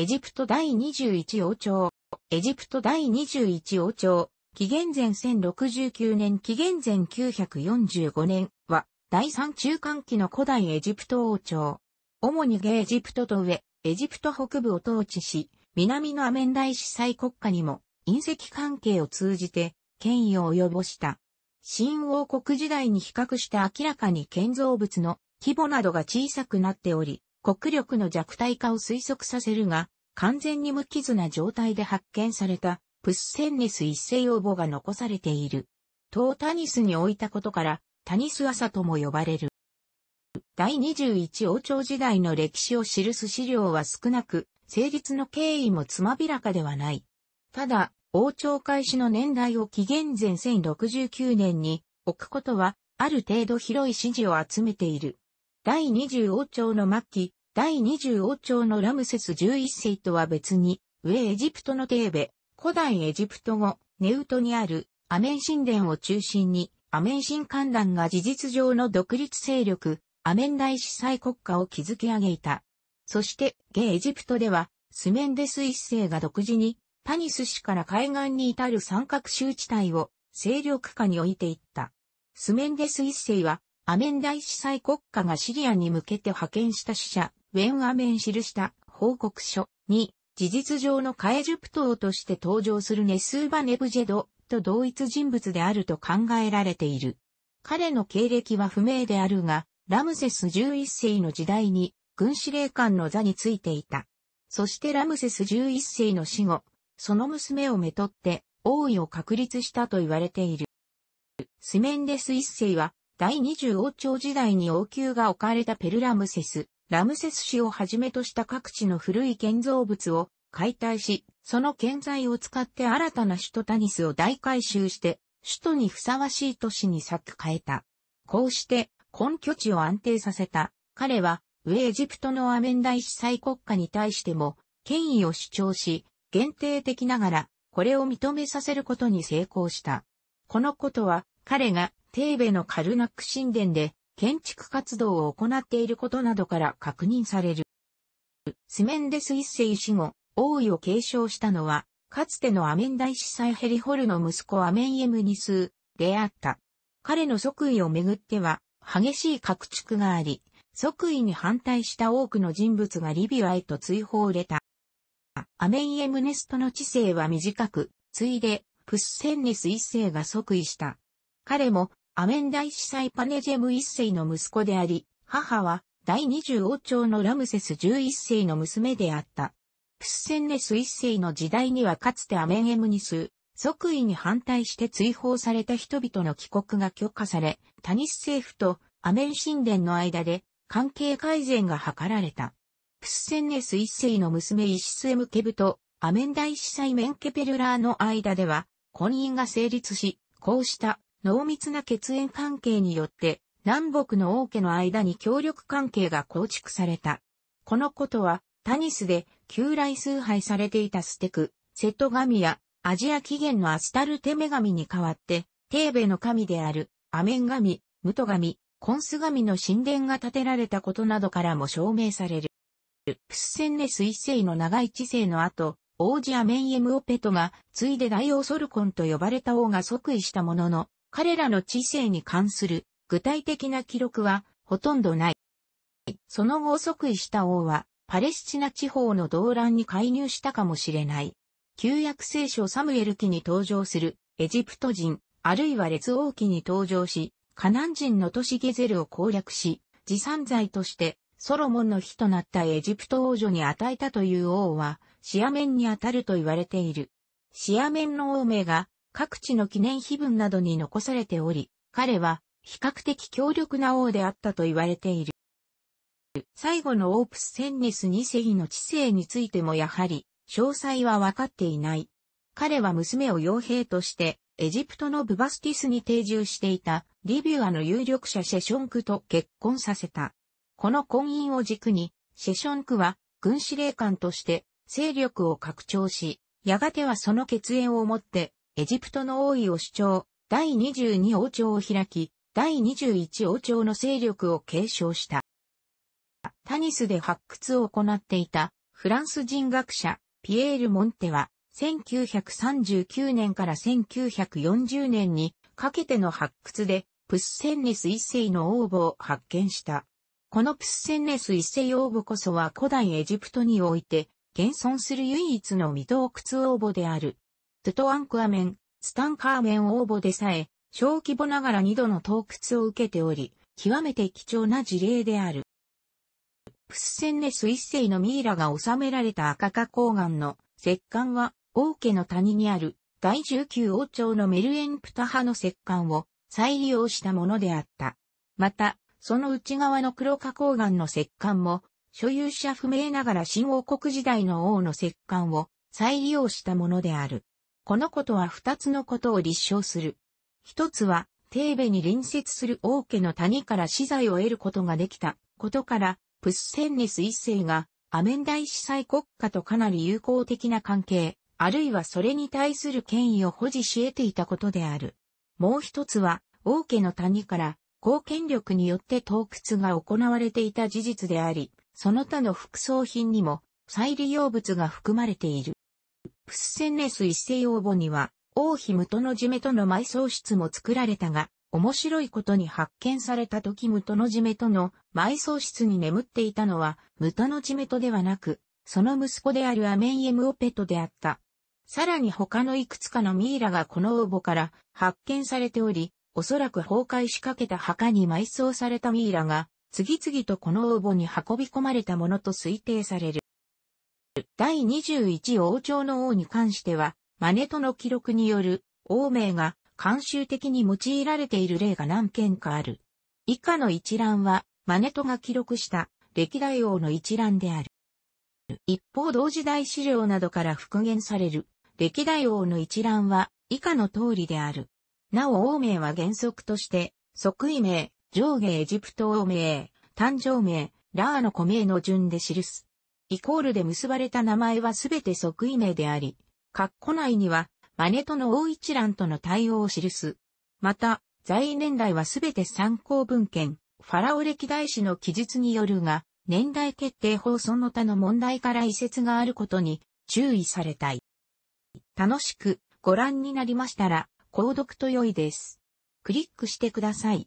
エジプト第21王朝。エジプト第21王朝。紀元前1069年紀元前945年は第3中間期の古代エジプト王朝。主にゲエジプトと上、エジプト北部を統治し、南のアメン大イ司祭国家にも隕石関係を通じて権威を及ぼした。新王国時代に比較して明らかに建造物の規模などが小さくなっており、国力の弱体化を推測させるが、完全に無傷な状態で発見された、プッセンネス一世用母が残されている。トータニスに置いたことから、タニス朝とも呼ばれる。第21王朝時代の歴史を記す資料は少なく、成立の経緯もつまびらかではない。ただ、王朝開始の年代を紀元前1069年に置くことは、ある程度広い支持を集めている。第20王朝の末期、第20王朝のラムセス11世とは別に、上エジプトのテーベ、古代エジプト語、ネウトにあるアメン神殿を中心に、アメン神観団が事実上の独立勢力、アメン大司祭国家を築き上げた。そして、下エジプトでは、スメンデス一世が独自に、パニス市から海岸に至る三角州地帯を勢力下に置いていった。スメンデス一世は、アメン大司祭国家がシリアに向けて派遣した使者、ンアメン記した報告書に、事実上のカエジュプトーとして登場するネスーバ・ネブジェドと同一人物であると考えられている。彼の経歴は不明であるが、ラムセス11世の時代に軍司令官の座についていた。そしてラムセス11世の死後、その娘をめとって王位を確立したと言われている。スメンデス1世は第20王朝時代に王宮が置かれたペルラムセスラムセス氏をはじめとした各地の古い建造物を解体し、その建材を使って新たな首都タニスを大改修して、首都にふさわしい都市に咲く変えた。こうして、根拠地を安定させた。彼は、上エジプトのアメン大司祭国家に対しても、権威を主張し、限定的ながら、これを認めさせることに成功した。このことは、彼が、テーベのカルナック神殿で、建築活動を行っていることなどから確認される。スメンデス一世死後、王位を継承したのは、かつてのアメン大司祭ヘリホルの息子アメンエムニスであった。彼の即位をめぐっては、激しい拡築があり、即位に反対した多くの人物がリビアへと追放をれた。アメンエムネストの知性は短く、ついで、プッセンネス一世が即位した。彼もアメン大司祭パネジェム一世の息子であり、母は第二十王朝のラムセス十一世の娘であった。プスセンネス一世の時代にはかつてアメンエムニス、即位に反対して追放された人々の帰国が許可され、タニス政府とアメン神殿の間で関係改善が図られた。プスセンネス一世の娘イシスエムケブとアメン大司祭メンケペルラーの間では婚姻が成立し、こうした濃密な血縁関係によって、南北の王家の間に協力関係が構築された。このことは、タニスで旧来崇拝されていたステク、セット神やアジア起源のアスタルテ女神に代わって、テーベの神であるアメン神、ムト神、コンス神の神殿が建てられたことなどからも証明される。プスセンネス一世の長い治世の後、王子アメンエムオペトが、ついで大オソルコンと呼ばれた王が即位したものの、彼らの知性に関する具体的な記録はほとんどない。その後即位した王は、パレスチナ地方の動乱に介入したかもしれない。旧約聖書サムエル記に登場するエジプト人、あるいは列王記に登場し、カナン人の都市ゲゼルを攻略し、持参罪としてソロモンの日となったエジプト王女に与えたという王は、シアメンにあたると言われている。シアメンの王名が各地の記念碑文などに残されており、彼は比較的強力な王であったと言われている。最後のオープスセンニス二世の知性についてもやはり、詳細は分かっていない。彼は娘を傭兵として、エジプトのブバスティスに定住していたリビュアの有力者シェションクと結婚させた。この婚姻を軸に、シェションクは軍司令官として勢力を拡張し、やがてはその血縁をもってエジプトの王位を主張、第22王朝を開き、第21王朝の勢力を継承した。タニスで発掘を行っていたフランス人学者ピエール・モンテは1939年から1940年にかけての発掘でプスセンネス一世の王墓を発見した。このプスセンネス一世王墓こそは古代エジプトにおいて現存する唯一の未洞窟王墓である。ストアンクアメン、スタンカーメン応募でさえ、小規模ながら2度の洞窟を受けており、極めて貴重な事例である。プスセンネス一世のミイラが収められた赤化高岩の石棺は、王家の谷にある第19王朝のメルエンプタ派の石棺を再利用したものであった。また、その内側の黒化崗岩の石棺も、所有者不明ながら新王国時代の王の石棺を再利用したものである。このことは二つのことを立証する。一つは、テーベに隣接する王家の谷から資材を得ることができたことから、プッセンネス一世がアメン大司祭国家とかなり友好的な関係、あるいはそれに対する権威を保持し得ていたことである。もう一つは、王家の谷から、公権力によって洞窟が行われていた事実であり、その他の副葬品にも再利用物が含まれている。プスセンネス一世応募には、王妃トのジメとの埋葬室も作られたが、面白いことに発見された時トのジメとの埋葬室に眠っていたのは、トのジメとではなく、その息子であるアメンエムオペトであった。さらに他のいくつかのミイラがこの応募から発見されており、おそらく崩壊しかけた墓に埋葬されたミイラが、次々とこの応募に運び込まれたものと推定される。第21王朝の王に関しては、マネトの記録による王名が慣習的に用いられている例が何件かある。以下の一覧は、マネトが記録した歴代王の一覧である。一方同時代資料などから復元される歴代王の一覧は以下の通りである。なお王名は原則として、即位名、上下エジプト王名、誕生名、ラーの古名の順で記す。イコールで結ばれた名前はすべて即位名であり、括弧内には、マネとの大一覧との対応を記す。また、在位年代はすべて参考文献、ファラオ歴代史の記述によるが、年代決定法その他の問題から移説があることに注意されたい。楽しくご覧になりましたら、購読と良いです。クリックしてください。